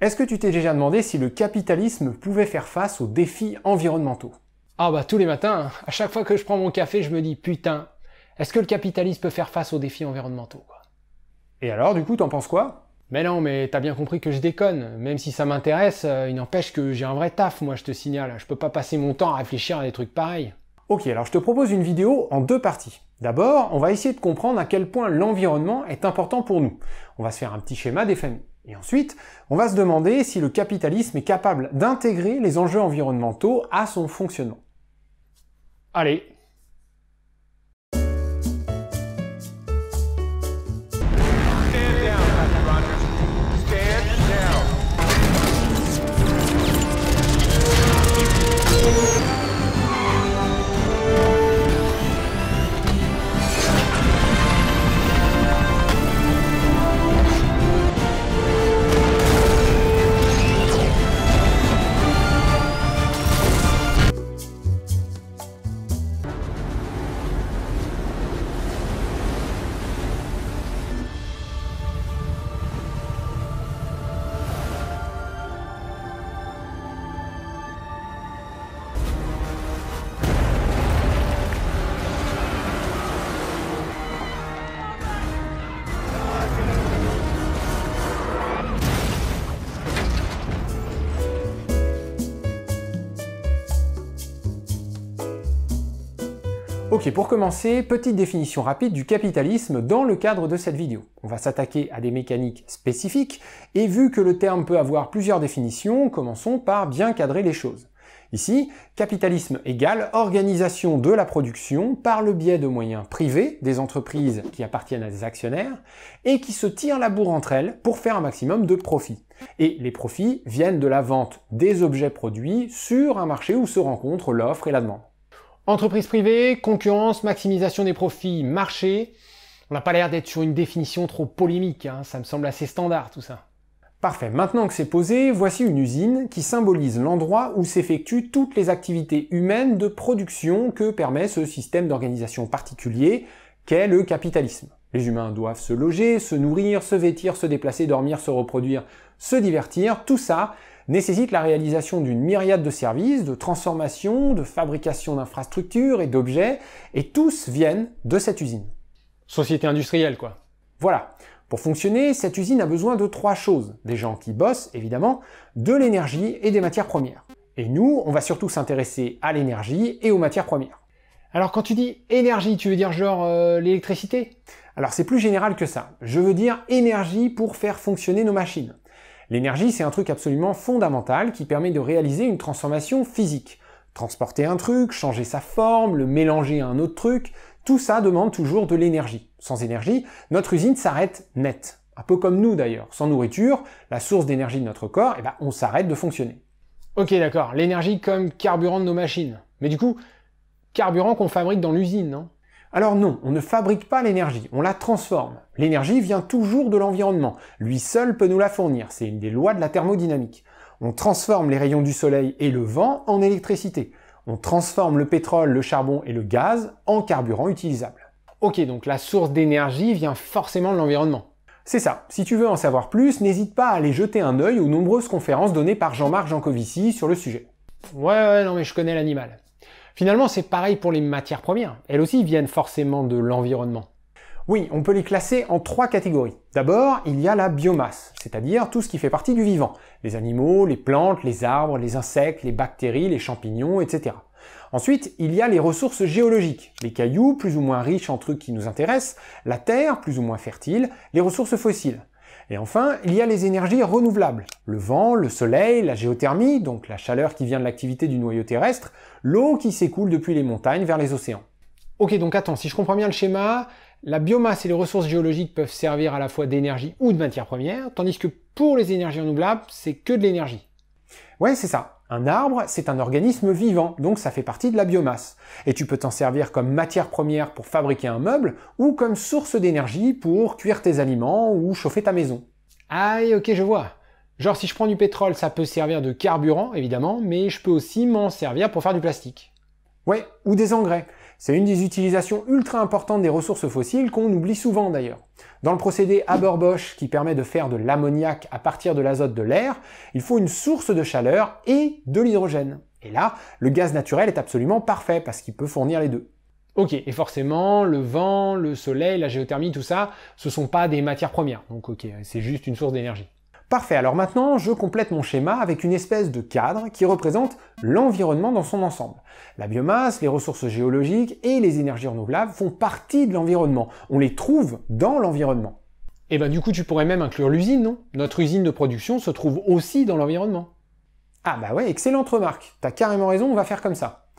Est-ce que tu t'es déjà demandé si le capitalisme pouvait faire face aux défis environnementaux Ah bah tous les matins, hein. à chaque fois que je prends mon café, je me dis putain, est-ce que le capitalisme peut faire face aux défis environnementaux Et alors du coup, t'en penses quoi mais non, mais t'as bien compris que je déconne. Même si ça m'intéresse, euh, il n'empêche que j'ai un vrai taf, moi je te signale. Je peux pas passer mon temps à réfléchir à des trucs pareils. Ok, alors je te propose une vidéo en deux parties. D'abord, on va essayer de comprendre à quel point l'environnement est important pour nous. On va se faire un petit schéma des familles. Et ensuite, on va se demander si le capitalisme est capable d'intégrer les enjeux environnementaux à son fonctionnement. Allez, Ok, pour commencer, petite définition rapide du capitalisme dans le cadre de cette vidéo. On va s'attaquer à des mécaniques spécifiques, et vu que le terme peut avoir plusieurs définitions, commençons par bien cadrer les choses. Ici, capitalisme égale organisation de la production par le biais de moyens privés des entreprises qui appartiennent à des actionnaires et qui se tirent la bourre entre elles pour faire un maximum de profit. Et les profits viennent de la vente des objets produits sur un marché où se rencontrent l'offre et la demande. Entreprise privée, concurrence, maximisation des profits, marché. On n'a pas l'air d'être sur une définition trop polémique, hein. ça me semble assez standard tout ça. Parfait, maintenant que c'est posé, voici une usine qui symbolise l'endroit où s'effectuent toutes les activités humaines de production que permet ce système d'organisation particulier qu'est le capitalisme. Les humains doivent se loger, se nourrir, se vêtir, se déplacer, dormir, se reproduire, se divertir, tout ça, nécessite la réalisation d'une myriade de services, de transformations, de fabrication d'infrastructures et d'objets, et tous viennent de cette usine. Société industrielle, quoi. Voilà. Pour fonctionner, cette usine a besoin de trois choses. Des gens qui bossent, évidemment, de l'énergie et des matières premières. Et nous, on va surtout s'intéresser à l'énergie et aux matières premières. Alors quand tu dis énergie, tu veux dire genre euh, l'électricité Alors c'est plus général que ça. Je veux dire énergie pour faire fonctionner nos machines. L'énergie, c'est un truc absolument fondamental qui permet de réaliser une transformation physique. Transporter un truc, changer sa forme, le mélanger à un autre truc, tout ça demande toujours de l'énergie. Sans énergie, notre usine s'arrête net. Un peu comme nous d'ailleurs. Sans nourriture, la source d'énergie de notre corps, eh ben, on s'arrête de fonctionner. Ok d'accord, l'énergie comme carburant de nos machines. Mais du coup, carburant qu'on fabrique dans l'usine, non alors non, on ne fabrique pas l'énergie, on la transforme. L'énergie vient toujours de l'environnement. Lui seul peut nous la fournir, c'est une des lois de la thermodynamique. On transforme les rayons du soleil et le vent en électricité. On transforme le pétrole, le charbon et le gaz en carburant utilisable. Ok, donc la source d'énergie vient forcément de l'environnement. C'est ça. Si tu veux en savoir plus, n'hésite pas à aller jeter un œil aux nombreuses conférences données par Jean-Marc Jancovici sur le sujet. Ouais, ouais, non mais je connais l'animal. Finalement, c'est pareil pour les matières premières. Elles aussi viennent forcément de l'environnement. Oui, on peut les classer en trois catégories. D'abord, il y a la biomasse, c'est-à-dire tout ce qui fait partie du vivant. Les animaux, les plantes, les arbres, les insectes, les bactéries, les champignons, etc. Ensuite, il y a les ressources géologiques, les cailloux plus ou moins riches en trucs qui nous intéressent, la terre plus ou moins fertile, les ressources fossiles. Et enfin, il y a les énergies renouvelables. Le vent, le soleil, la géothermie, donc la chaleur qui vient de l'activité du noyau terrestre, l'eau qui s'écoule depuis les montagnes vers les océans. Ok, donc attends, si je comprends bien le schéma, la biomasse et les ressources géologiques peuvent servir à la fois d'énergie ou de matière première, tandis que pour les énergies renouvelables, c'est que de l'énergie. Ouais, c'est ça. Un arbre, c'est un organisme vivant, donc ça fait partie de la biomasse. Et tu peux t'en servir comme matière première pour fabriquer un meuble ou comme source d'énergie pour cuire tes aliments ou chauffer ta maison. Aïe, ok, je vois. Genre si je prends du pétrole, ça peut servir de carburant, évidemment, mais je peux aussi m'en servir pour faire du plastique. Ouais, ou des engrais. C'est une des utilisations ultra importantes des ressources fossiles qu'on oublie souvent d'ailleurs. Dans le procédé Haber-Bosch qui permet de faire de l'ammoniac à partir de l'azote de l'air, il faut une source de chaleur et de l'hydrogène. Et là, le gaz naturel est absolument parfait parce qu'il peut fournir les deux. Ok, et forcément, le vent, le soleil, la géothermie, tout ça, ce sont pas des matières premières. Donc ok, c'est juste une source d'énergie. Parfait, alors maintenant je complète mon schéma avec une espèce de cadre qui représente l'environnement dans son ensemble. La biomasse, les ressources géologiques et les énergies renouvelables font partie de l'environnement, on les trouve dans l'environnement. Et eh ben du coup tu pourrais même inclure l'usine, non Notre usine de production se trouve aussi dans l'environnement. Ah bah ouais, excellente remarque, t'as carrément raison, on va faire comme ça.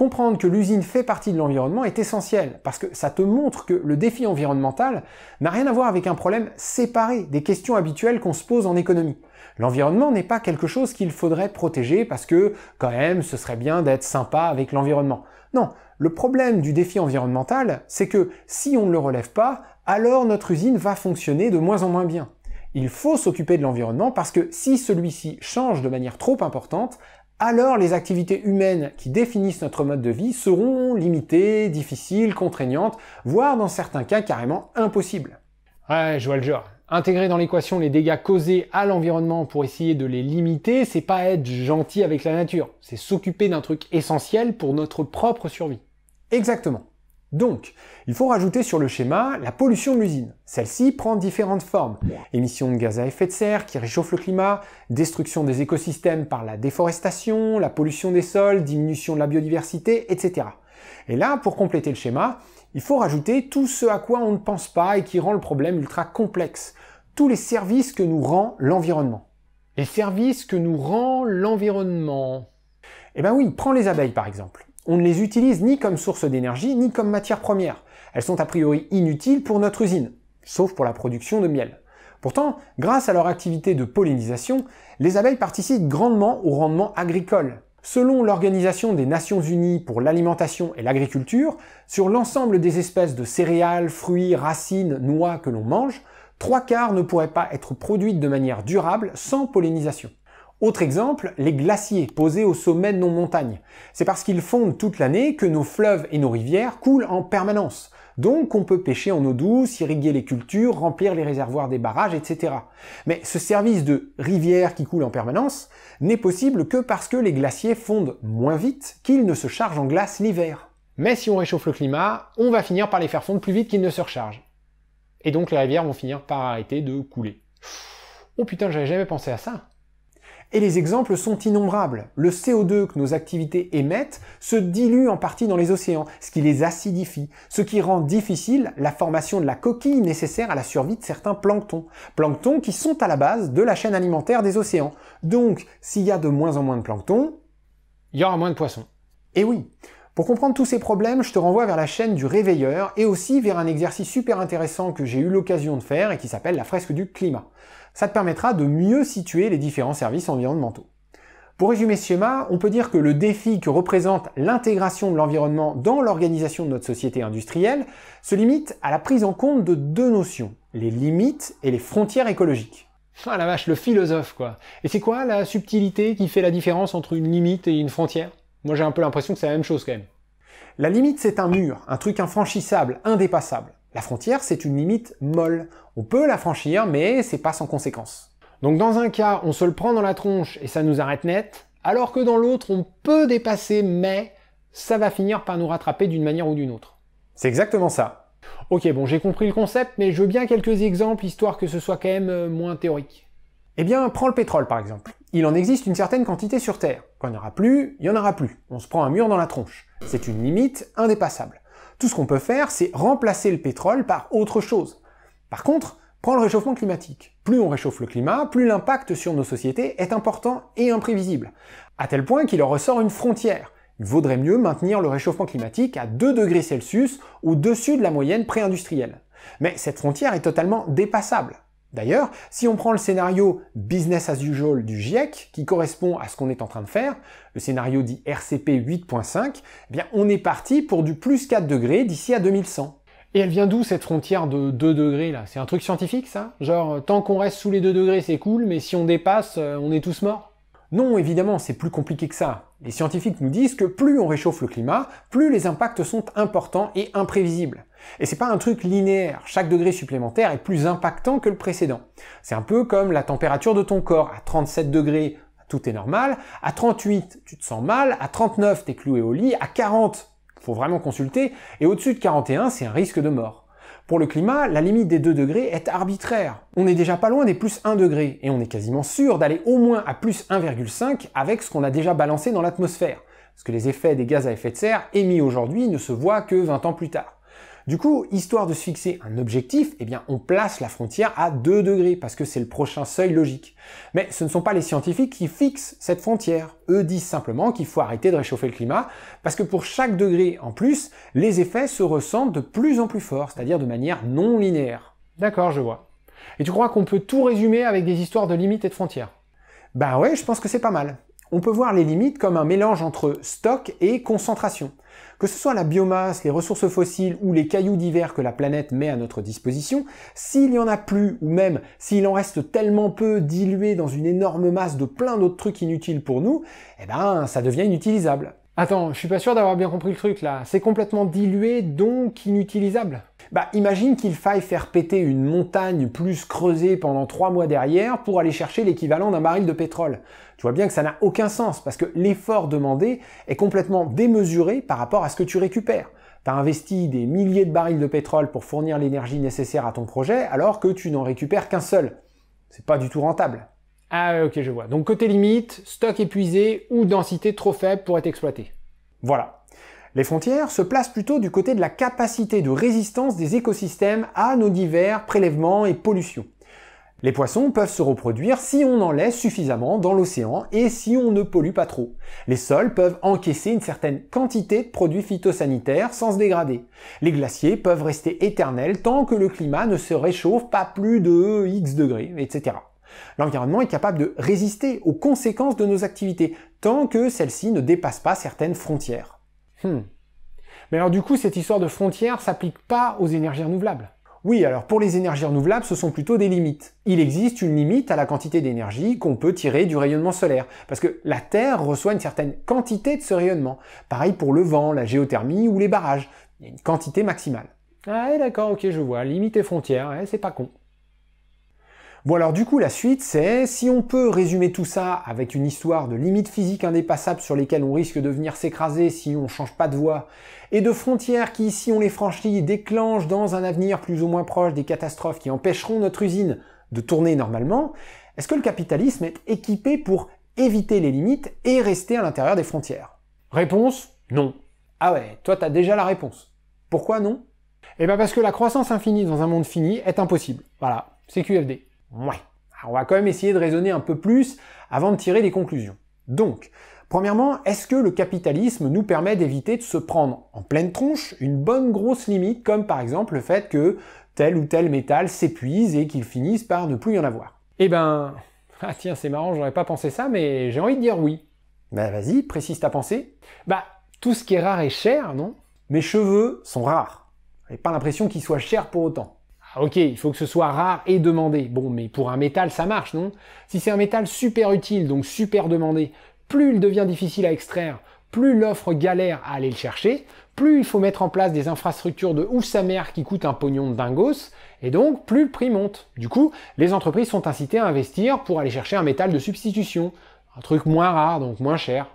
Comprendre que l'usine fait partie de l'environnement est essentiel, parce que ça te montre que le défi environnemental n'a rien à voir avec un problème séparé des questions habituelles qu'on se pose en économie. L'environnement n'est pas quelque chose qu'il faudrait protéger parce que, quand même, ce serait bien d'être sympa avec l'environnement. Non, le problème du défi environnemental, c'est que si on ne le relève pas, alors notre usine va fonctionner de moins en moins bien. Il faut s'occuper de l'environnement parce que si celui-ci change de manière trop importante, alors les activités humaines qui définissent notre mode de vie seront limitées, difficiles, contraignantes, voire dans certains cas carrément impossibles. Ouais, je vois le genre. Intégrer dans l'équation les dégâts causés à l'environnement pour essayer de les limiter, c'est pas être gentil avec la nature, c'est s'occuper d'un truc essentiel pour notre propre survie. Exactement. Donc, il faut rajouter sur le schéma la pollution de l'usine. Celle-ci prend différentes formes. Émissions de gaz à effet de serre qui réchauffent le climat, destruction des écosystèmes par la déforestation, la pollution des sols, diminution de la biodiversité, etc. Et là, pour compléter le schéma, il faut rajouter tout ce à quoi on ne pense pas et qui rend le problème ultra complexe. Tous les services que nous rend l'environnement. Les services que nous rend l'environnement. Eh ben oui, prends les abeilles par exemple. On ne les utilise ni comme source d'énergie, ni comme matière première. Elles sont a priori inutiles pour notre usine, sauf pour la production de miel. Pourtant, grâce à leur activité de pollinisation, les abeilles participent grandement au rendement agricole. Selon l'Organisation des Nations Unies pour l'alimentation et l'agriculture, sur l'ensemble des espèces de céréales, fruits, racines, noix que l'on mange, trois quarts ne pourraient pas être produites de manière durable sans pollinisation. Autre exemple, les glaciers posés au sommet de nos montagnes. C'est parce qu'ils fondent toute l'année que nos fleuves et nos rivières coulent en permanence. Donc on peut pêcher en eau douce, irriguer les cultures, remplir les réservoirs des barrages, etc. Mais ce service de rivière qui coule en permanence n'est possible que parce que les glaciers fondent moins vite qu'ils ne se chargent en glace l'hiver. Mais si on réchauffe le climat, on va finir par les faire fondre plus vite qu'ils ne se rechargent. Et donc les rivières vont finir par arrêter de couler. Oh putain, j'avais jamais pensé à ça. Et les exemples sont innombrables. Le CO2 que nos activités émettent se dilue en partie dans les océans, ce qui les acidifie, ce qui rend difficile la formation de la coquille nécessaire à la survie de certains planctons. Planctons qui sont à la base de la chaîne alimentaire des océans. Donc, s'il y a de moins en moins de planctons, il y aura moins de poissons. Et eh oui, pour comprendre tous ces problèmes, je te renvoie vers la chaîne du réveilleur et aussi vers un exercice super intéressant que j'ai eu l'occasion de faire et qui s'appelle la fresque du climat. Ça te permettra de mieux situer les différents services environnementaux. Pour résumer ce schéma, on peut dire que le défi que représente l'intégration de l'environnement dans l'organisation de notre société industrielle se limite à la prise en compte de deux notions, les limites et les frontières écologiques. Ah la vache, le philosophe quoi. Et c'est quoi la subtilité qui fait la différence entre une limite et une frontière Moi j'ai un peu l'impression que c'est la même chose quand même. La limite c'est un mur, un truc infranchissable, indépassable. La frontière, c'est une limite molle. On peut la franchir, mais c'est pas sans conséquence. Donc dans un cas, on se le prend dans la tronche et ça nous arrête net, alors que dans l'autre, on peut dépasser, mais ça va finir par nous rattraper d'une manière ou d'une autre. C'est exactement ça. Ok, bon, j'ai compris le concept, mais je veux bien quelques exemples, histoire que ce soit quand même euh, moins théorique. Eh bien, prends le pétrole par exemple. Il en existe une certaine quantité sur Terre. Quand il n'y en aura plus, il n'y en aura plus. On se prend un mur dans la tronche. C'est une limite indépassable. Tout ce qu'on peut faire, c'est remplacer le pétrole par autre chose. Par contre, prends le réchauffement climatique. Plus on réchauffe le climat, plus l'impact sur nos sociétés est important et imprévisible, à tel point qu'il en ressort une frontière. Il vaudrait mieux maintenir le réchauffement climatique à 2 degrés Celsius au-dessus de la moyenne pré-industrielle. Mais cette frontière est totalement dépassable. D'ailleurs, si on prend le scénario business as usual du GIEC, qui correspond à ce qu'on est en train de faire, le scénario dit RCP 8.5, eh bien on est parti pour du plus 4 degrés d'ici à 2100. Et elle vient d'où cette frontière de 2 degrés là C'est un truc scientifique ça Genre euh, tant qu'on reste sous les 2 degrés c'est cool, mais si on dépasse, euh, on est tous morts non, évidemment, c'est plus compliqué que ça. Les scientifiques nous disent que plus on réchauffe le climat, plus les impacts sont importants et imprévisibles. Et c'est pas un truc linéaire. Chaque degré supplémentaire est plus impactant que le précédent. C'est un peu comme la température de ton corps. À 37 degrés, tout est normal. À 38, tu te sens mal. À 39, t'es cloué au lit. À 40, faut vraiment consulter. Et au-dessus de 41, c'est un risque de mort. Pour le climat, la limite des 2 degrés est arbitraire. On est déjà pas loin des plus 1 degré, et on est quasiment sûr d'aller au moins à plus 1,5 avec ce qu'on a déjà balancé dans l'atmosphère, parce que les effets des gaz à effet de serre émis aujourd'hui ne se voient que 20 ans plus tard. Du coup, histoire de se fixer un objectif, eh bien, on place la frontière à 2 degrés parce que c'est le prochain seuil logique. Mais ce ne sont pas les scientifiques qui fixent cette frontière. Eux disent simplement qu'il faut arrêter de réchauffer le climat parce que pour chaque degré en plus, les effets se ressentent de plus en plus fort, c'est-à-dire de manière non linéaire. D'accord, je vois. Et tu crois qu'on peut tout résumer avec des histoires de limites et de frontières ben ouais, je pense que c'est pas mal on peut voir les limites comme un mélange entre stock et concentration. Que ce soit la biomasse, les ressources fossiles ou les cailloux divers que la planète met à notre disposition, s'il y en a plus, ou même s'il en reste tellement peu dilué dans une énorme masse de plein d'autres trucs inutiles pour nous, eh ben ça devient inutilisable. Attends, je suis pas sûr d'avoir bien compris le truc là. C'est complètement dilué, donc inutilisable bah imagine qu'il faille faire péter une montagne plus creusée pendant trois mois derrière pour aller chercher l'équivalent d'un baril de pétrole. Tu vois bien que ça n'a aucun sens parce que l'effort demandé est complètement démesuré par rapport à ce que tu récupères. T'as investi des milliers de barils de pétrole pour fournir l'énergie nécessaire à ton projet alors que tu n'en récupères qu'un seul. C'est pas du tout rentable. Ah ok je vois. Donc côté limite, stock épuisé ou densité trop faible pour être exploité. Voilà, les frontières se placent plutôt du côté de la capacité de résistance des écosystèmes à nos divers prélèvements et pollutions. Les poissons peuvent se reproduire si on en laisse suffisamment dans l'océan et si on ne pollue pas trop. Les sols peuvent encaisser une certaine quantité de produits phytosanitaires sans se dégrader. Les glaciers peuvent rester éternels tant que le climat ne se réchauffe pas plus de X degrés, etc. L'environnement est capable de résister aux conséquences de nos activités tant que celles-ci ne dépassent pas certaines frontières. Hmm. Mais alors du coup, cette histoire de frontières s'applique pas aux énergies renouvelables. Oui, alors pour les énergies renouvelables, ce sont plutôt des limites. Il existe une limite à la quantité d'énergie qu'on peut tirer du rayonnement solaire, parce que la Terre reçoit une certaine quantité de ce rayonnement. Pareil pour le vent, la géothermie ou les barrages. Il y a une quantité maximale. Ah d'accord, ok, je vois. Limite et frontières, hein, c'est pas con. Bon alors du coup la suite c'est si on peut résumer tout ça avec une histoire de limites physiques indépassables sur lesquelles on risque de venir s'écraser si on change pas de voie et de frontières qui si on les franchit déclenchent dans un avenir plus ou moins proche des catastrophes qui empêcheront notre usine de tourner normalement, est-ce que le capitalisme est équipé pour éviter les limites et rester à l'intérieur des frontières Réponse non. Ah ouais, toi t'as déjà la réponse. Pourquoi non Eh bien parce que la croissance infinie dans un monde fini est impossible. Voilà, c'est QFD. Ouais. on va quand même essayer de raisonner un peu plus avant de tirer des conclusions. Donc, premièrement, est-ce que le capitalisme nous permet d'éviter de se prendre en pleine tronche une bonne grosse limite, comme par exemple le fait que tel ou tel métal s'épuise et qu'il finisse par ne plus y en avoir Eh ben, ah tiens, c'est marrant, j'aurais pas pensé ça, mais j'ai envie de dire oui. Ben vas-y, précise ta pensée. Bah, tout ce qui est rare est cher, non Mes cheveux sont rares. J'ai pas l'impression qu'ils soient chers pour autant. Ah, ok, il faut que ce soit rare et demandé. Bon, mais pour un métal, ça marche, non Si c'est un métal super utile, donc super demandé, plus il devient difficile à extraire, plus l'offre galère à aller le chercher, plus il faut mettre en place des infrastructures de ouf sa mère qui coûtent un pognon de dingos, et donc plus le prix monte. Du coup, les entreprises sont incitées à investir pour aller chercher un métal de substitution, un truc moins rare, donc moins cher.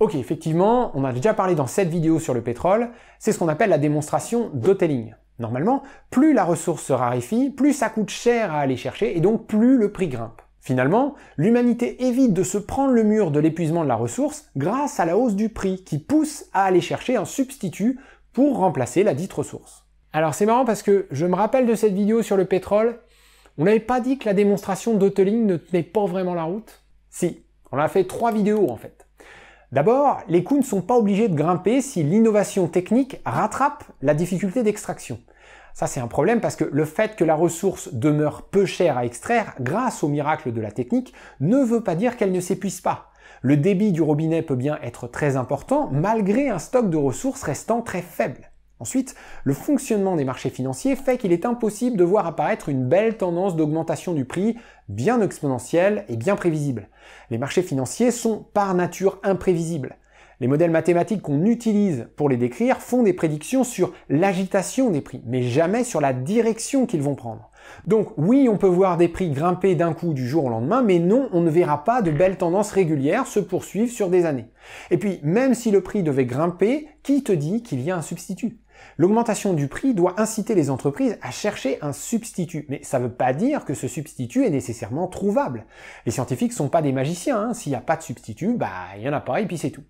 Ok, effectivement, on a déjà parlé dans cette vidéo sur le pétrole, c'est ce qu'on appelle la démonstration d'hotelling. Normalement, plus la ressource se raréfie, plus ça coûte cher à aller chercher et donc plus le prix grimpe. Finalement, l'humanité évite de se prendre le mur de l'épuisement de la ressource grâce à la hausse du prix qui pousse à aller chercher un substitut pour remplacer la dite ressource. Alors c'est marrant parce que je me rappelle de cette vidéo sur le pétrole, on n'avait pas dit que la démonstration d'Hoteling ne tenait pas vraiment la route Si, on a fait trois vidéos en fait. D'abord, les coûts ne sont pas obligés de grimper si l'innovation technique rattrape la difficulté d'extraction. Ça, c'est un problème parce que le fait que la ressource demeure peu chère à extraire grâce au miracle de la technique ne veut pas dire qu'elle ne s'épuise pas. Le débit du robinet peut bien être très important malgré un stock de ressources restant très faible. Ensuite, le fonctionnement des marchés financiers fait qu'il est impossible de voir apparaître une belle tendance d'augmentation du prix, bien exponentielle et bien prévisible. Les marchés financiers sont par nature imprévisibles. Les modèles mathématiques qu'on utilise pour les décrire font des prédictions sur l'agitation des prix, mais jamais sur la direction qu'ils vont prendre. Donc oui, on peut voir des prix grimper d'un coup du jour au lendemain, mais non, on ne verra pas de belles tendances régulières se poursuivre sur des années. Et puis, même si le prix devait grimper, qui te dit qu'il y a un substitut L'augmentation du prix doit inciter les entreprises à chercher un substitut, mais ça ne veut pas dire que ce substitut est nécessairement trouvable. Les scientifiques ne sont pas des magiciens, hein. s'il n'y a pas de substitut, bah il n'y en a pas et puis c'est tout.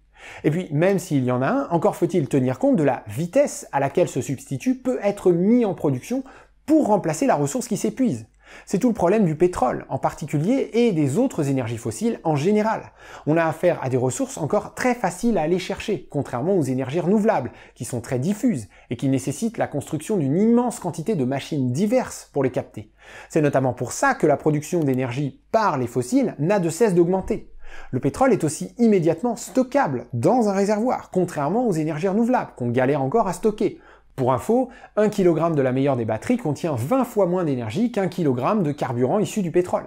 Et puis, même s'il y en a un, encore faut-il tenir compte de la vitesse à laquelle ce substitut peut être mis en production pour remplacer la ressource qui s'épuise. C'est tout le problème du pétrole en particulier et des autres énergies fossiles en général. On a affaire à des ressources encore très faciles à aller chercher, contrairement aux énergies renouvelables, qui sont très diffuses et qui nécessitent la construction d'une immense quantité de machines diverses pour les capter. C'est notamment pour ça que la production d'énergie par les fossiles n'a de cesse d'augmenter. Le pétrole est aussi immédiatement stockable dans un réservoir, contrairement aux énergies renouvelables qu'on galère encore à stocker. Pour info, 1 kg de la meilleure des batteries contient 20 fois moins d'énergie qu'un kg de carburant issu du pétrole.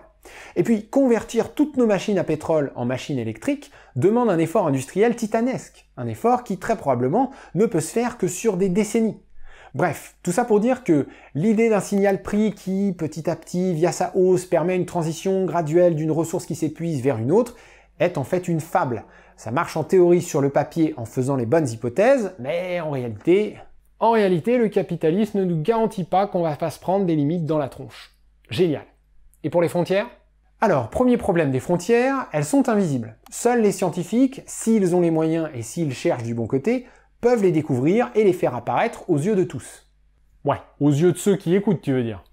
Et puis, convertir toutes nos machines à pétrole en machines électriques demande un effort industriel titanesque, un effort qui très probablement ne peut se faire que sur des décennies. Bref, tout ça pour dire que l'idée d'un signal prix qui, petit à petit, via sa hausse, permet une transition graduelle d'une ressource qui s'épuise vers une autre, est en fait une fable. Ça marche en théorie sur le papier en faisant les bonnes hypothèses, mais en réalité, en réalité, le capitalisme ne nous garantit pas qu'on va pas se prendre des limites dans la tronche. Génial. Et pour les frontières alors, premier problème des frontières, elles sont invisibles. Seuls les scientifiques, s'ils ont les moyens et s'ils cherchent du bon côté, peuvent les découvrir et les faire apparaître aux yeux de tous. Ouais, aux yeux de ceux qui écoutent, tu veux dire.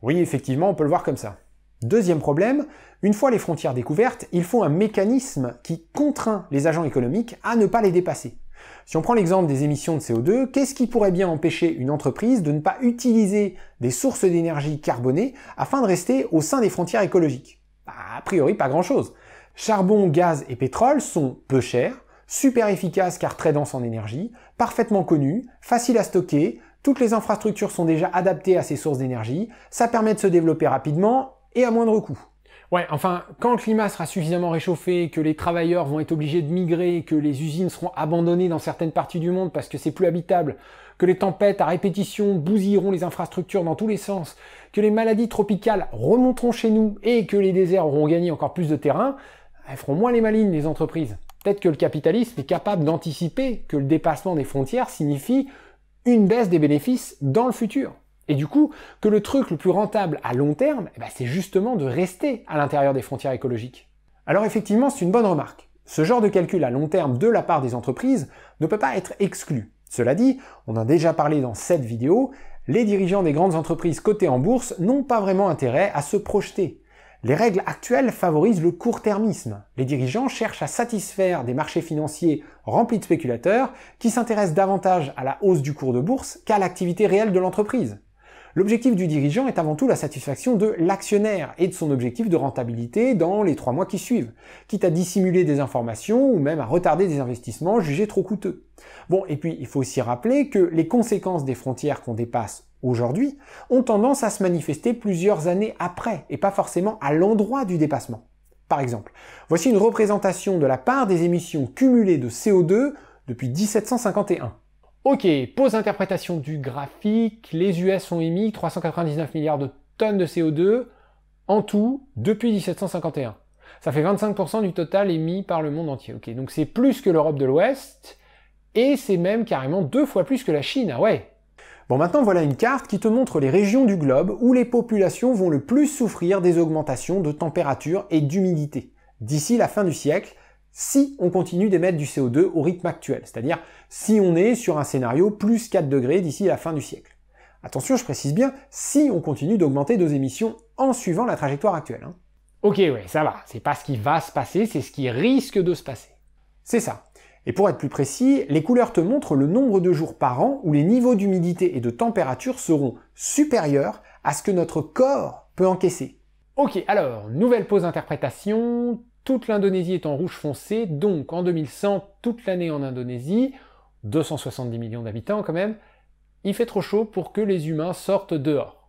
Oui, effectivement, on peut le voir comme ça. Deuxième problème, une fois les frontières découvertes, il faut un mécanisme qui contraint les agents économiques à ne pas les dépasser. Si on prend l'exemple des émissions de CO2, qu'est-ce qui pourrait bien empêcher une entreprise de ne pas utiliser des sources d'énergie carbonées afin de rester au sein des frontières écologiques bah, A priori, pas grand-chose. Charbon, gaz et pétrole sont peu chers, super efficaces car très denses en énergie, parfaitement connus, faciles à stocker, toutes les infrastructures sont déjà adaptées à ces sources d'énergie, ça permet de se développer rapidement et à moindre coût. Ouais, enfin, quand le climat sera suffisamment réchauffé, que les travailleurs vont être obligés de migrer, que les usines seront abandonnées dans certaines parties du monde parce que c'est plus habitable, que les tempêtes à répétition bousilleront les infrastructures dans tous les sens, que les maladies tropicales remonteront chez nous et que les déserts auront gagné encore plus de terrain, elles feront moins les malines, les entreprises. Peut-être que le capitalisme est capable d'anticiper que le dépassement des frontières signifie une baisse des bénéfices dans le futur. Et du coup, que le truc le plus rentable à long terme, eh ben, c'est justement de rester à l'intérieur des frontières écologiques. Alors effectivement, c'est une bonne remarque. Ce genre de calcul à long terme de la part des entreprises ne peut pas être exclu. Cela dit, on a déjà parlé dans cette vidéo, les dirigeants des grandes entreprises cotées en bourse n'ont pas vraiment intérêt à se projeter. Les règles actuelles favorisent le court-termisme. Les dirigeants cherchent à satisfaire des marchés financiers remplis de spéculateurs qui s'intéressent davantage à la hausse du cours de bourse qu'à l'activité réelle de l'entreprise. L'objectif du dirigeant est avant tout la satisfaction de l'actionnaire et de son objectif de rentabilité dans les trois mois qui suivent, quitte à dissimuler des informations ou même à retarder des investissements jugés trop coûteux. Bon, et puis il faut aussi rappeler que les conséquences des frontières qu'on dépasse aujourd'hui ont tendance à se manifester plusieurs années après et pas forcément à l'endroit du dépassement. Par exemple, voici une représentation de la part des émissions cumulées de CO2 depuis 1751. Ok, pause interprétation du graphique. Les US ont émis 399 milliards de tonnes de CO2 en tout depuis 1751. Ça fait 25% du total émis par le monde entier. Ok, donc c'est plus que l'Europe de l'Ouest et c'est même carrément deux fois plus que la Chine. Ah ouais. Bon, maintenant voilà une carte qui te montre les régions du globe où les populations vont le plus souffrir des augmentations de température et d'humidité. D'ici la fin du siècle, si on continue d'émettre du CO2 au rythme actuel, c'est-à-dire si on est sur un scénario plus 4 degrés d'ici la fin du siècle. Attention, je précise bien, si on continue d'augmenter nos émissions en suivant la trajectoire actuelle. Hein. Ok, ouais, ça va, c'est pas ce qui va se passer, c'est ce qui risque de se passer. C'est ça. Et pour être plus précis, les couleurs te montrent le nombre de jours par an où les niveaux d'humidité et de température seront supérieurs à ce que notre corps peut encaisser. Ok, alors, nouvelle pause d'interprétation, toute l'Indonésie est en rouge foncé, donc en 2100, toute l'année en Indonésie, 270 millions d'habitants quand même, il fait trop chaud pour que les humains sortent dehors.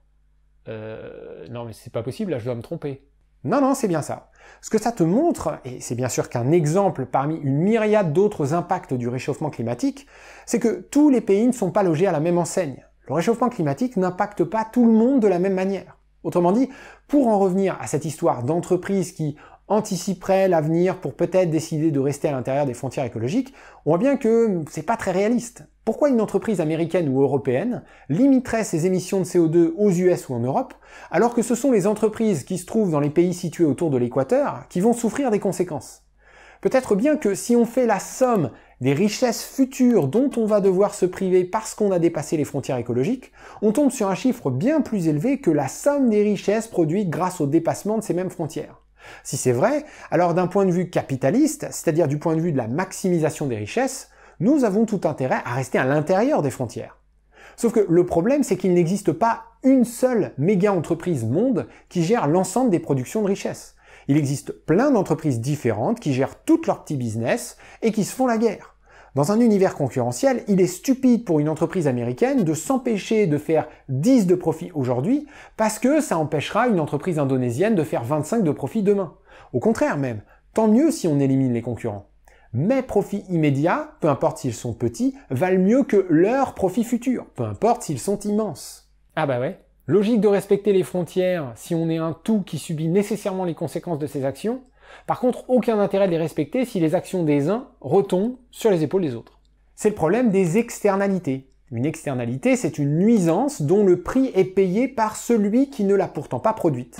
Euh, non mais c'est pas possible, là je dois me tromper. Non, non, c'est bien ça. Ce que ça te montre, et c'est bien sûr qu'un exemple parmi une myriade d'autres impacts du réchauffement climatique, c'est que tous les pays ne sont pas logés à la même enseigne. Le réchauffement climatique n'impacte pas tout le monde de la même manière. Autrement dit, pour en revenir à cette histoire d'entreprise qui, anticiperait l'avenir pour peut-être décider de rester à l'intérieur des frontières écologiques, on voit bien que c'est pas très réaliste. Pourquoi une entreprise américaine ou européenne limiterait ses émissions de CO2 aux US ou en Europe, alors que ce sont les entreprises qui se trouvent dans les pays situés autour de l'équateur qui vont souffrir des conséquences Peut-être bien que si on fait la somme des richesses futures dont on va devoir se priver parce qu'on a dépassé les frontières écologiques, on tombe sur un chiffre bien plus élevé que la somme des richesses produites grâce au dépassement de ces mêmes frontières. Si c'est vrai, alors d'un point de vue capitaliste, c'est-à-dire du point de vue de la maximisation des richesses, nous avons tout intérêt à rester à l'intérieur des frontières. Sauf que le problème, c'est qu'il n'existe pas une seule méga entreprise monde qui gère l'ensemble des productions de richesses. Il existe plein d'entreprises différentes qui gèrent toutes leurs petits business et qui se font la guerre. Dans un univers concurrentiel, il est stupide pour une entreprise américaine de s'empêcher de faire 10 de profit aujourd'hui parce que ça empêchera une entreprise indonésienne de faire 25 de profit demain. Au contraire même, tant mieux si on élimine les concurrents. Mes profits immédiats, peu importe s'ils sont petits, valent mieux que leurs profits futurs, peu importe s'ils sont immenses. Ah bah ouais. Logique de respecter les frontières si on est un tout qui subit nécessairement les conséquences de ses actions, par contre, aucun intérêt de les respecter si les actions des uns retombent sur les épaules des autres. C'est le problème des externalités. Une externalité, c'est une nuisance dont le prix est payé par celui qui ne l'a pourtant pas produite.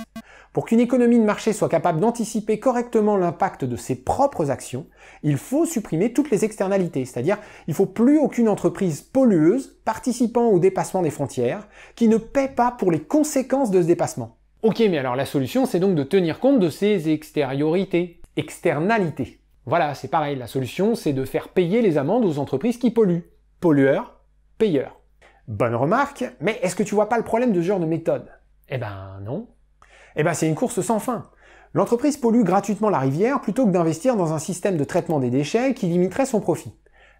Pour qu'une économie de marché soit capable d'anticiper correctement l'impact de ses propres actions, il faut supprimer toutes les externalités, c'est-à-dire il faut plus aucune entreprise pollueuse participant au dépassement des frontières qui ne paie pas pour les conséquences de ce dépassement. Ok, mais alors la solution, c'est donc de tenir compte de ces extériorités, externalités. Voilà, c'est pareil, la solution, c'est de faire payer les amendes aux entreprises qui polluent. Pollueur, payeur. Bonne remarque, mais est-ce que tu vois pas le problème de ce genre de méthode Eh ben non. Eh ben c'est une course sans fin. L'entreprise pollue gratuitement la rivière plutôt que d'investir dans un système de traitement des déchets qui limiterait son profit.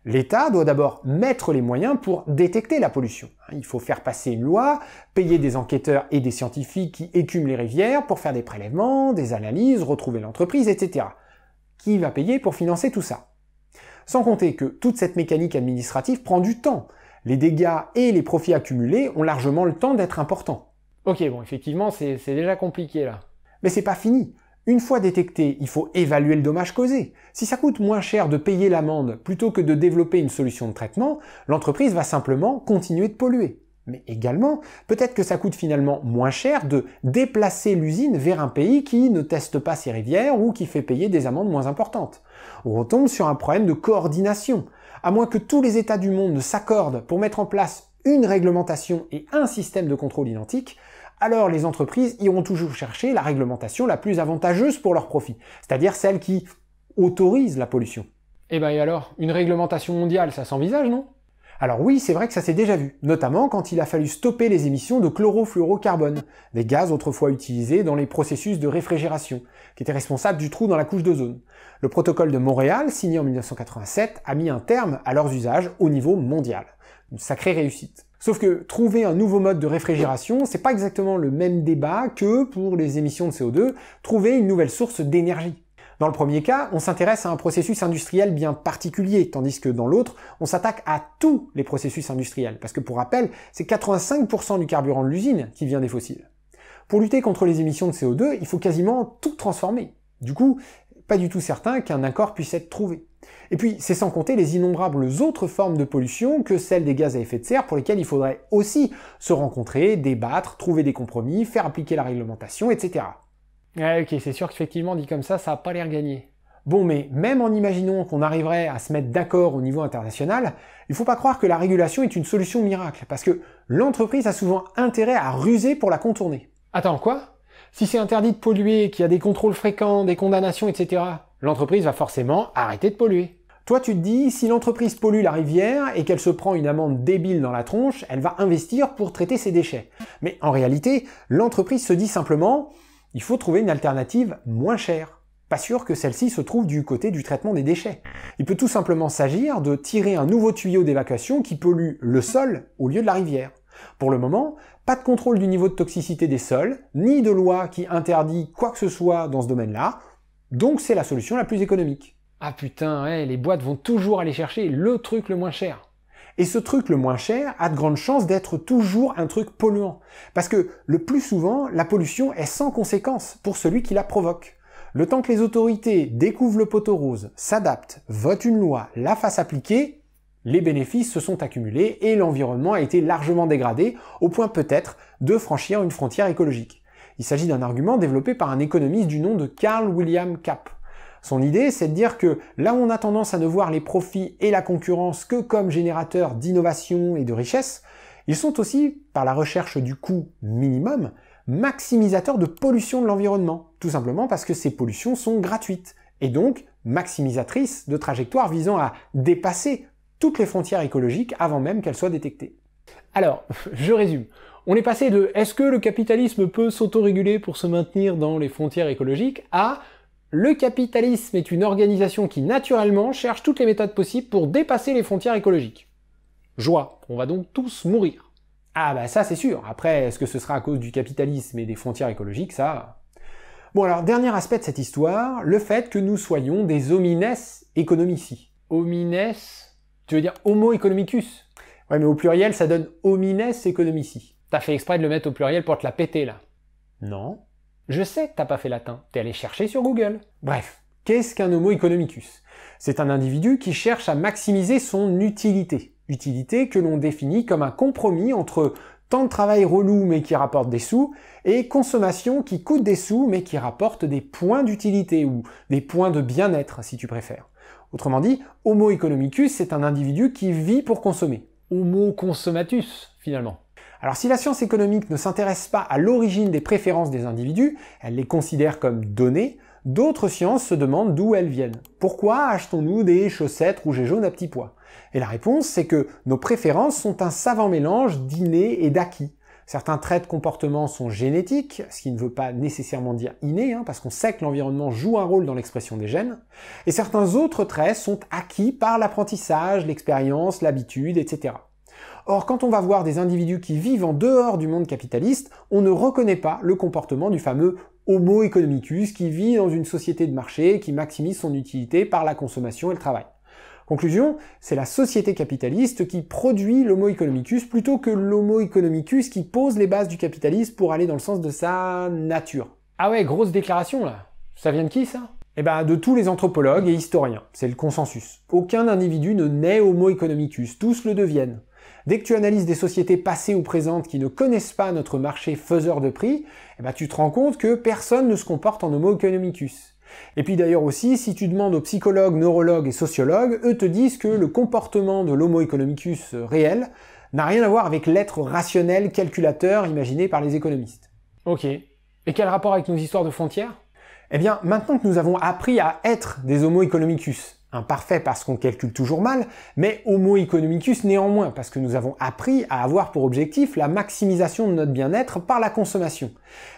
L'État doit d'abord mettre les moyens pour détecter la pollution. Il faut faire passer une loi, payer des enquêteurs et des scientifiques qui écument les rivières pour faire des prélèvements, des analyses, retrouver l'entreprise, etc. Qui va payer pour financer tout ça Sans compter que toute cette mécanique administrative prend du temps. Les dégâts et les profits accumulés ont largement le temps d'être importants. Ok, bon, effectivement, c'est déjà compliqué là. Mais c'est pas fini. Une fois détecté, il faut évaluer le dommage causé. Si ça coûte moins cher de payer l'amende plutôt que de développer une solution de traitement, l'entreprise va simplement continuer de polluer. Mais également, peut-être que ça coûte finalement moins cher de déplacer l'usine vers un pays qui ne teste pas ses rivières ou qui fait payer des amendes moins importantes. On retombe sur un problème de coordination. À moins que tous les États du monde ne s'accordent pour mettre en place une réglementation et un système de contrôle identique, alors les entreprises iront toujours chercher la réglementation la plus avantageuse pour leurs profits, c'est-à-dire celle qui autorise la pollution. Eh ben et alors, une réglementation mondiale, ça s'envisage, non alors oui, c'est vrai que ça s'est déjà vu, notamment quand il a fallu stopper les émissions de chlorofluorocarbone, des gaz autrefois utilisés dans les processus de réfrigération, qui étaient responsables du trou dans la couche d'ozone. Le protocole de Montréal, signé en 1987, a mis un terme à leurs usages au niveau mondial. Une sacrée réussite. Sauf que trouver un nouveau mode de réfrigération, c'est pas exactement le même débat que pour les émissions de CO2, trouver une nouvelle source d'énergie. Dans le premier cas, on s'intéresse à un processus industriel bien particulier, tandis que dans l'autre, on s'attaque à tous les processus industriels, parce que pour rappel, c'est 85% du carburant de l'usine qui vient des fossiles. Pour lutter contre les émissions de CO2, il faut quasiment tout transformer. Du coup, pas du tout certain qu'un accord puisse être trouvé. Et puis, c'est sans compter les innombrables autres formes de pollution que celles des gaz à effet de serre pour lesquelles il faudrait aussi se rencontrer, débattre, trouver des compromis, faire appliquer la réglementation, etc. Ouais ok, c'est sûr qu'effectivement, dit comme ça, ça n'a pas l'air gagné. Bon, mais même en imaginant qu'on arriverait à se mettre d'accord au niveau international, il faut pas croire que la régulation est une solution miracle, parce que l'entreprise a souvent intérêt à ruser pour la contourner. Attends, quoi Si c'est interdit de polluer, qu'il y a des contrôles fréquents, des condamnations, etc., l'entreprise va forcément arrêter de polluer. Toi, tu te dis, si l'entreprise pollue la rivière et qu'elle se prend une amende débile dans la tronche, elle va investir pour traiter ses déchets. Mais en réalité, l'entreprise se dit simplement, il faut trouver une alternative moins chère. Pas sûr que celle-ci se trouve du côté du traitement des déchets. Il peut tout simplement s'agir de tirer un nouveau tuyau d'évacuation qui pollue le sol au lieu de la rivière. Pour le moment, pas de contrôle du niveau de toxicité des sols, ni de loi qui interdit quoi que ce soit dans ce domaine-là, donc c'est la solution la plus économique. Ah putain, les boîtes vont toujours aller chercher le truc le moins cher. Et ce truc le moins cher a de grandes chances d'être toujours un truc polluant. Parce que le plus souvent, la pollution est sans conséquence pour celui qui la provoque. Le temps que les autorités découvrent le poteau rose, s'adaptent, votent une loi, la fassent appliquer, les bénéfices se sont accumulés et l'environnement a été largement dégradé, au point peut-être de franchir une frontière écologique. Il s'agit d'un argument développé par un économiste du nom de Carl William Kapp. Son idée, c'est de dire que là où on a tendance à ne voir les profits et la concurrence que comme générateurs d'innovation et de richesse, ils sont aussi, par la recherche du coût minimum, maximisateurs de pollution de l'environnement, tout simplement parce que ces pollutions sont gratuites, et donc maximisatrices de trajectoires visant à dépasser toutes les frontières écologiques avant même qu'elles soient détectées. Alors, je résume. On est passé de est-ce que le capitalisme peut s'autoréguler pour se maintenir dans les frontières écologiques à le capitalisme est une organisation qui naturellement cherche toutes les méthodes possibles pour dépasser les frontières écologiques. Joie, on va donc tous mourir. Ah bah ça c'est sûr, après est-ce que ce sera à cause du capitalisme et des frontières écologiques, ça... Bon alors, dernier aspect de cette histoire, le fait que nous soyons des homines economici. Homines Tu veux dire homo economicus Ouais mais au pluriel ça donne homines economici. T'as fait exprès de le mettre au pluriel pour te la péter là. Non. Je sais t'as pas fait latin, t'es allé chercher sur Google. Bref, qu'est-ce qu'un homo economicus C'est un individu qui cherche à maximiser son utilité. Utilité que l'on définit comme un compromis entre temps de travail relou mais qui rapporte des sous, et consommation qui coûte des sous mais qui rapporte des points d'utilité ou des points de bien-être si tu préfères. Autrement dit, Homo economicus, c'est un individu qui vit pour consommer. Homo consommatus, finalement. Alors si la science économique ne s'intéresse pas à l'origine des préférences des individus, elle les considère comme données, d'autres sciences se demandent d'où elles viennent. Pourquoi achetons-nous des chaussettes rouges et jaunes à petits pois Et la réponse, c'est que nos préférences sont un savant mélange d'inné et d'acquis. Certains traits de comportement sont génétiques, ce qui ne veut pas nécessairement dire inné, hein, parce qu'on sait que l'environnement joue un rôle dans l'expression des gènes, et certains autres traits sont acquis par l'apprentissage, l'expérience, l'habitude, etc. Or, quand on va voir des individus qui vivent en dehors du monde capitaliste, on ne reconnaît pas le comportement du fameux Homo economicus qui vit dans une société de marché qui maximise son utilité par la consommation et le travail. Conclusion, c'est la société capitaliste qui produit l'homo economicus plutôt que l'homo economicus qui pose les bases du capitalisme pour aller dans le sens de sa nature. Ah ouais, grosse déclaration là. Ça vient de qui ça Eh ben de tous les anthropologues et historiens, c'est le consensus. Aucun individu ne naît homo economicus, tous le deviennent. Dès que tu analyses des sociétés passées ou présentes qui ne connaissent pas notre marché faiseur de prix, eh ben, tu te rends compte que personne ne se comporte en homo economicus. Et puis d'ailleurs aussi, si tu demandes aux psychologues, neurologues et sociologues, eux te disent que le comportement de l'homo economicus réel n'a rien à voir avec l'être rationnel calculateur imaginé par les économistes. Ok. Et quel rapport avec nos histoires de frontières Eh bien, maintenant que nous avons appris à être des homo economicus, imparfait parce qu'on calcule toujours mal, mais homo economicus néanmoins, parce que nous avons appris à avoir pour objectif la maximisation de notre bien-être par la consommation.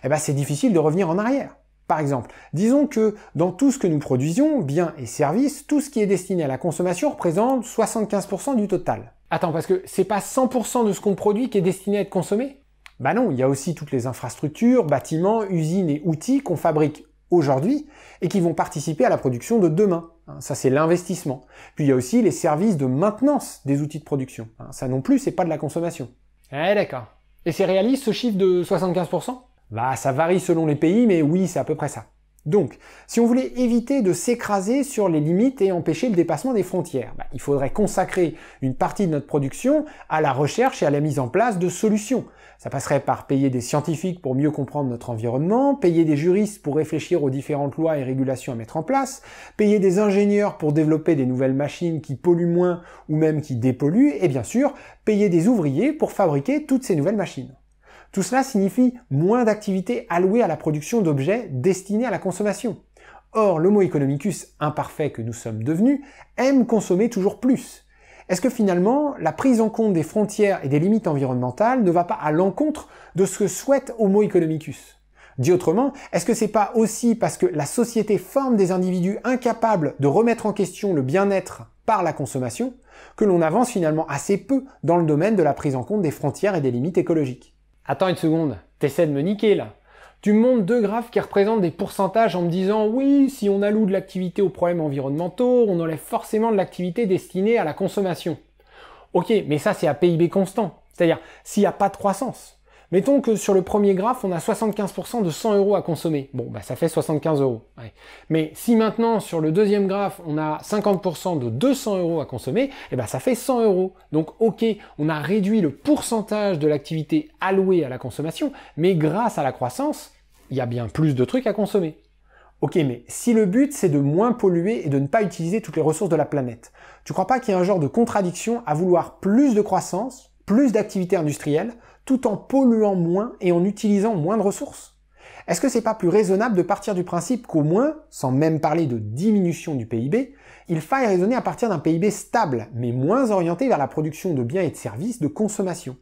Eh ben, c'est difficile de revenir en arrière. Par exemple, disons que dans tout ce que nous produisions, biens et services, tout ce qui est destiné à la consommation représente 75% du total. Attends, parce que c'est pas 100% de ce qu'on produit qui est destiné à être consommé Bah non, il y a aussi toutes les infrastructures, bâtiments, usines et outils qu'on fabrique aujourd'hui et qui vont participer à la production de demain. Hein, ça, c'est l'investissement. Puis il y a aussi les services de maintenance des outils de production. Hein, ça non plus, c'est pas de la consommation. Eh, d'accord. Et c'est réaliste ce chiffre de 75% Bah ça varie selon les pays, mais oui, c'est à peu près ça. Donc, si on voulait éviter de s'écraser sur les limites et empêcher le dépassement des frontières, bah, il faudrait consacrer une partie de notre production à la recherche et à la mise en place de solutions, ça passerait par payer des scientifiques pour mieux comprendre notre environnement, payer des juristes pour réfléchir aux différentes lois et régulations à mettre en place, payer des ingénieurs pour développer des nouvelles machines qui polluent moins ou même qui dépolluent, et bien sûr, payer des ouvriers pour fabriquer toutes ces nouvelles machines. Tout cela signifie moins d'activités allouées à la production d'objets destinés à la consommation. Or, mot economicus imparfait que nous sommes devenus aime consommer toujours plus. Est-ce que finalement, la prise en compte des frontières et des limites environnementales ne va pas à l'encontre de ce que souhaite Homo economicus Dit autrement, est-ce que c'est pas aussi parce que la société forme des individus incapables de remettre en question le bien-être par la consommation que l'on avance finalement assez peu dans le domaine de la prise en compte des frontières et des limites écologiques Attends une seconde, t'essaies de me niquer là tu montes deux graphes qui représentent des pourcentages en me disant oui, si on alloue de l'activité aux problèmes environnementaux, on enlève forcément de l'activité destinée à la consommation. Ok, mais ça c'est à PIB constant, c'est-à-dire s'il n'y a pas de croissance. Mettons que sur le premier graphe, on a 75% de 100 euros à consommer. Bon, bah ça fait 75 euros. Mais si maintenant, sur le deuxième graphe, on a 50% de 200 euros à consommer, eh bah ça fait 100 euros. Donc ok, on a réduit le pourcentage de l'activité allouée à la consommation, mais grâce à la croissance, il y a bien plus de trucs à consommer. Ok, mais si le but c'est de moins polluer et de ne pas utiliser toutes les ressources de la planète, tu crois pas qu'il y a un genre de contradiction à vouloir plus de croissance, plus d'activité industrielle tout en polluant moins et en utilisant moins de ressources Est-ce que c'est pas plus raisonnable de partir du principe qu'au moins, sans même parler de diminution du PIB, il faille raisonner à partir d'un PIB stable, mais moins orienté vers la production de biens et de services de consommation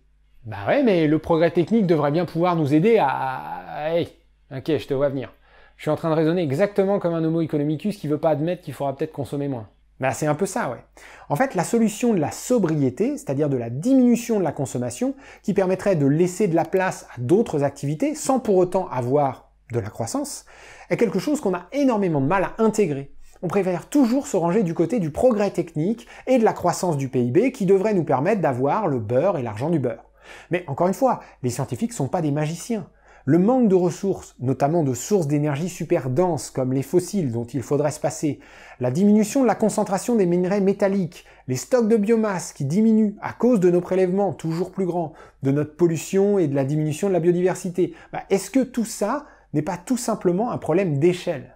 Bah ouais, mais le progrès technique devrait bien pouvoir nous aider à... Hey, ok, je te vois venir. Je suis en train de raisonner exactement comme un homo economicus qui veut pas admettre qu'il faudra peut-être consommer moins. Mais bah, c'est un peu ça, ouais. En fait, la solution de la sobriété, c'est-à-dire de la diminution de la consommation, qui permettrait de laisser de la place à d'autres activités sans pour autant avoir de la croissance, est quelque chose qu'on a énormément de mal à intégrer. On préfère toujours se ranger du côté du progrès technique et de la croissance du PIB qui devrait nous permettre d'avoir le beurre et l'argent du beurre. Mais encore une fois, les scientifiques ne sont pas des magiciens. Le manque de ressources, notamment de sources d'énergie super denses comme les fossiles dont il faudrait se passer, la diminution de la concentration des minerais métalliques, les stocks de biomasse qui diminuent à cause de nos prélèvements toujours plus grands, de notre pollution et de la diminution de la biodiversité, bah, est-ce que tout ça n'est pas tout simplement un problème d'échelle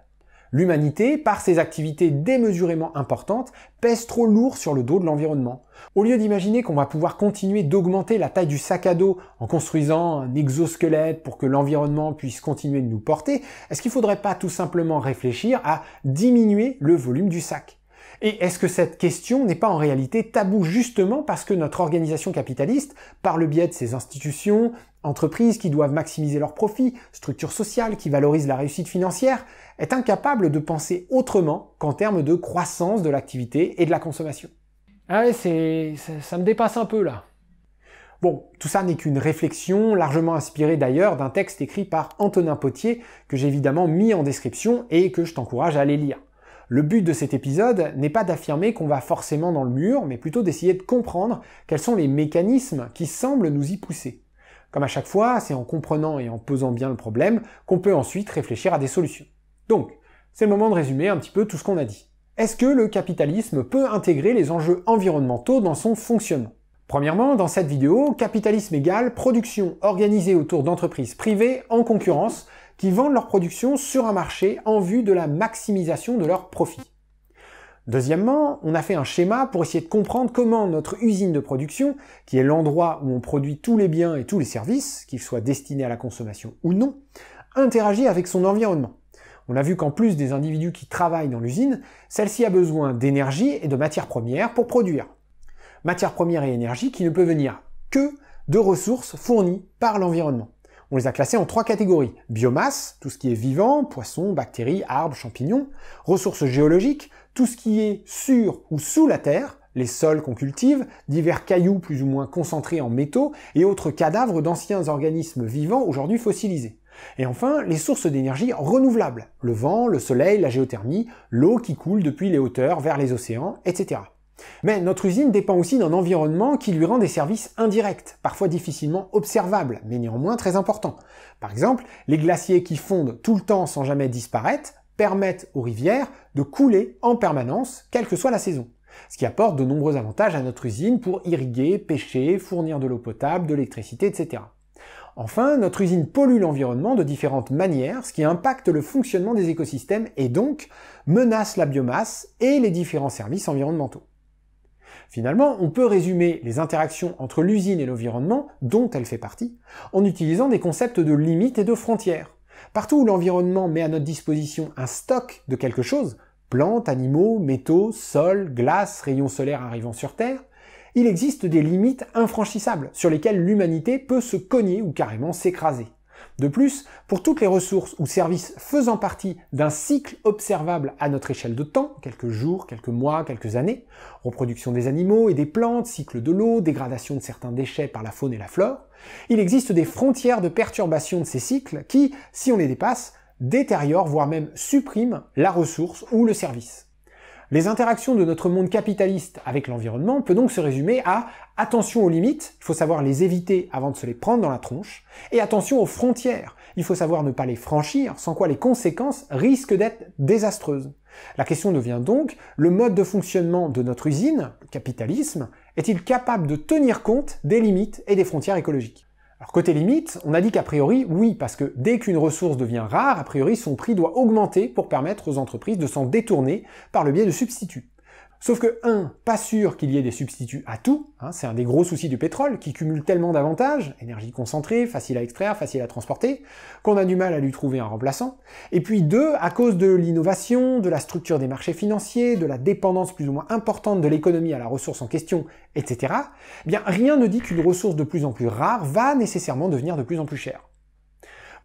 L'humanité, par ses activités démesurément importantes, pèse trop lourd sur le dos de l'environnement. Au lieu d'imaginer qu'on va pouvoir continuer d'augmenter la taille du sac à dos en construisant un exosquelette pour que l'environnement puisse continuer de nous porter, est-ce qu'il ne faudrait pas tout simplement réfléchir à diminuer le volume du sac et est-ce que cette question n'est pas en réalité taboue justement parce que notre organisation capitaliste, par le biais de ses institutions, entreprises qui doivent maximiser leurs profits, structures sociales qui valorisent la réussite financière, est incapable de penser autrement qu'en termes de croissance de l'activité et de la consommation Ah ouais, c'est, ça me dépasse un peu là. Bon, tout ça n'est qu'une réflexion, largement inspirée d'ailleurs d'un texte écrit par Antonin Potier, que j'ai évidemment mis en description et que je t'encourage à aller lire. Le but de cet épisode n'est pas d'affirmer qu'on va forcément dans le mur, mais plutôt d'essayer de comprendre quels sont les mécanismes qui semblent nous y pousser. Comme à chaque fois, c'est en comprenant et en posant bien le problème qu'on peut ensuite réfléchir à des solutions. Donc, c'est le moment de résumer un petit peu tout ce qu'on a dit. Est-ce que le capitalisme peut intégrer les enjeux environnementaux dans son fonctionnement Premièrement, dans cette vidéo, capitalisme égale production organisée autour d'entreprises privées en concurrence qui vendent leur production sur un marché en vue de la maximisation de leurs profits. Deuxièmement, on a fait un schéma pour essayer de comprendre comment notre usine de production, qui est l'endroit où on produit tous les biens et tous les services, qu'ils soient destinés à la consommation ou non, interagit avec son environnement. On a vu qu'en plus des individus qui travaillent dans l'usine, celle-ci a besoin d'énergie et de matières premières pour produire. Matières premières et énergie qui ne peuvent venir que de ressources fournies par l'environnement. On les a classés en trois catégories. Biomasse, tout ce qui est vivant, poissons, bactéries, arbres, champignons. Ressources géologiques, tout ce qui est sur ou sous la terre, les sols qu'on cultive, divers cailloux plus ou moins concentrés en métaux et autres cadavres d'anciens organismes vivants aujourd'hui fossilisés. Et enfin, les sources d'énergie renouvelables, le vent, le soleil, la géothermie, l'eau qui coule depuis les hauteurs vers les océans, etc. Mais notre usine dépend aussi d'un environnement qui lui rend des services indirects, parfois difficilement observables, mais néanmoins très importants. Par exemple, les glaciers qui fondent tout le temps sans jamais disparaître permettent aux rivières de couler en permanence, quelle que soit la saison. Ce qui apporte de nombreux avantages à notre usine pour irriguer, pêcher, fournir de l'eau potable, de l'électricité, etc. Enfin, notre usine pollue l'environnement de différentes manières, ce qui impacte le fonctionnement des écosystèmes et donc menace la biomasse et les différents services environnementaux. Finalement, on peut résumer les interactions entre l'usine et l'environnement, dont elle fait partie, en utilisant des concepts de limites et de frontières. Partout où l'environnement met à notre disposition un stock de quelque chose, plantes, animaux, métaux, sol, glace, rayons solaires arrivant sur Terre, il existe des limites infranchissables sur lesquelles l'humanité peut se cogner ou carrément s'écraser. De plus, pour toutes les ressources ou services faisant partie d'un cycle observable à notre échelle de temps, quelques jours, quelques mois, quelques années, reproduction des animaux et des plantes, cycle de l'eau, dégradation de certains déchets par la faune et la flore, il existe des frontières de perturbation de ces cycles qui, si on les dépasse, détériorent voire même suppriment la ressource ou le service. Les interactions de notre monde capitaliste avec l'environnement peuvent donc se résumer à Attention aux limites, il faut savoir les éviter avant de se les prendre dans la tronche. Et attention aux frontières, il faut savoir ne pas les franchir, sans quoi les conséquences risquent d'être désastreuses. La question devient donc, le mode de fonctionnement de notre usine, le capitalisme, est-il capable de tenir compte des limites et des frontières écologiques alors côté limites, on a dit qu'a priori oui, parce que dès qu'une ressource devient rare, a priori son prix doit augmenter pour permettre aux entreprises de s'en détourner par le biais de substituts. Sauf que, un, pas sûr qu'il y ait des substituts à tout, hein, c'est un des gros soucis du pétrole, qui cumule tellement d'avantages, énergie concentrée, facile à extraire, facile à transporter, qu'on a du mal à lui trouver un remplaçant. Et puis deux, à cause de l'innovation, de la structure des marchés financiers, de la dépendance plus ou moins importante de l'économie à la ressource en question, etc., eh bien rien ne dit qu'une ressource de plus en plus rare va nécessairement devenir de plus en plus chère.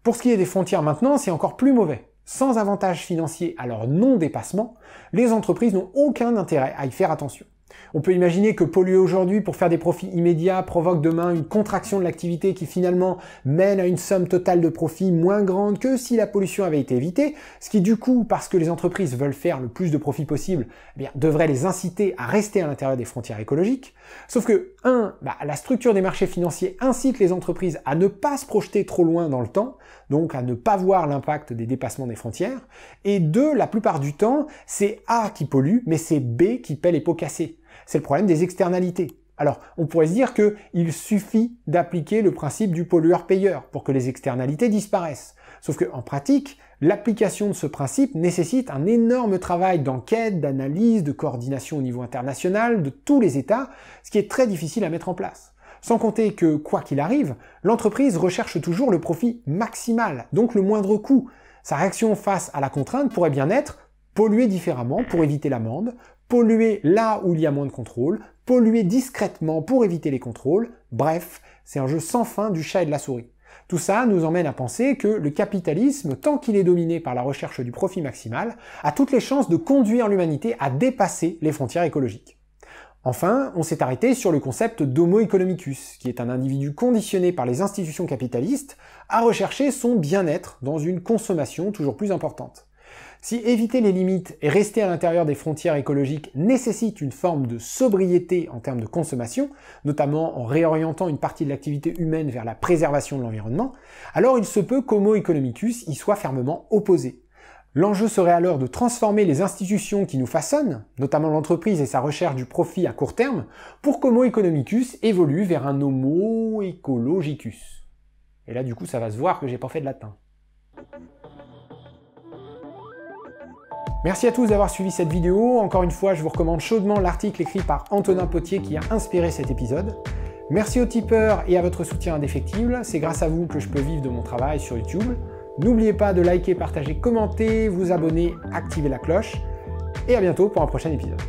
Pour ce qui est des frontières maintenant, c'est encore plus mauvais sans avantage financier à leur non-dépassement, les entreprises n'ont aucun intérêt à y faire attention. On peut imaginer que polluer aujourd'hui pour faire des profits immédiats provoque demain une contraction de l'activité qui finalement mène à une somme totale de profits moins grande que si la pollution avait été évitée, ce qui du coup, parce que les entreprises veulent faire le plus de profits possible, eh bien, devrait les inciter à rester à l'intérieur des frontières écologiques. Sauf que, 1, bah, la structure des marchés financiers incite les entreprises à ne pas se projeter trop loin dans le temps, donc à ne pas voir l'impact des dépassements des frontières, et 2, la plupart du temps, c'est A qui pollue, mais c'est B qui paie les pots cassés. C'est le problème des externalités. Alors, on pourrait se dire qu'il suffit d'appliquer le principe du pollueur-payeur pour que les externalités disparaissent. Sauf qu'en pratique, L'application de ce principe nécessite un énorme travail d'enquête, d'analyse, de coordination au niveau international de tous les États, ce qui est très difficile à mettre en place. Sans compter que, quoi qu'il arrive, l'entreprise recherche toujours le profit maximal, donc le moindre coût. Sa réaction face à la contrainte pourrait bien être polluer différemment pour éviter l'amende, polluer là où il y a moins de contrôle, polluer discrètement pour éviter les contrôles, bref, c'est un jeu sans fin du chat et de la souris. Tout ça nous emmène à penser que le capitalisme, tant qu'il est dominé par la recherche du profit maximal, a toutes les chances de conduire l'humanité à dépasser les frontières écologiques. Enfin, on s'est arrêté sur le concept d'homo economicus, qui est un individu conditionné par les institutions capitalistes à rechercher son bien-être dans une consommation toujours plus importante. Si éviter les limites et rester à l'intérieur des frontières écologiques nécessite une forme de sobriété en termes de consommation, notamment en réorientant une partie de l'activité humaine vers la préservation de l'environnement, alors il se peut qu'Homo economicus y soit fermement opposé. L'enjeu serait alors de transformer les institutions qui nous façonnent, notamment l'entreprise et sa recherche du profit à court terme, pour qu'Homo economicus évolue vers un Homo ecologicus. Et là, du coup, ça va se voir que j'ai pas fait de latin. Merci à tous d'avoir suivi cette vidéo. Encore une fois, je vous recommande chaudement l'article écrit par Antonin Potier qui a inspiré cet épisode. Merci aux tipeurs et à votre soutien indéfectible. C'est grâce à vous que je peux vivre de mon travail sur YouTube. N'oubliez pas de liker, partager, commenter, vous abonner, activer la cloche. Et à bientôt pour un prochain épisode.